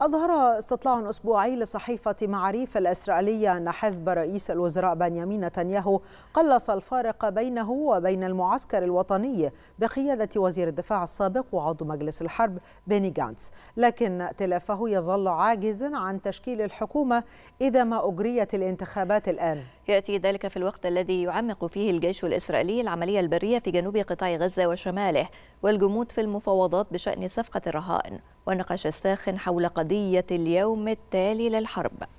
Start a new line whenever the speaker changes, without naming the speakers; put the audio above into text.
أظهر استطلاع أسبوعي لصحيفة معريف الإسرائيلية أن حزب رئيس الوزراء بنيامين نتنياهو قلص الفارق بينه وبين المعسكر الوطني بقيادة وزير الدفاع السابق وعضو مجلس الحرب بيني جانتس لكن ائتلافه يظل عاجزا عن تشكيل الحكومة إذا ما أجريت الانتخابات
الآن
يأتي ذلك في الوقت الذي يعمق فيه الجيش الإسرائيلي العملية البرية في جنوب قطاع غزة وشماله والجمود في المفاوضات بشأن صفقة الرهائن والنقاش الساخن حول قضية اليوم التالي للحرب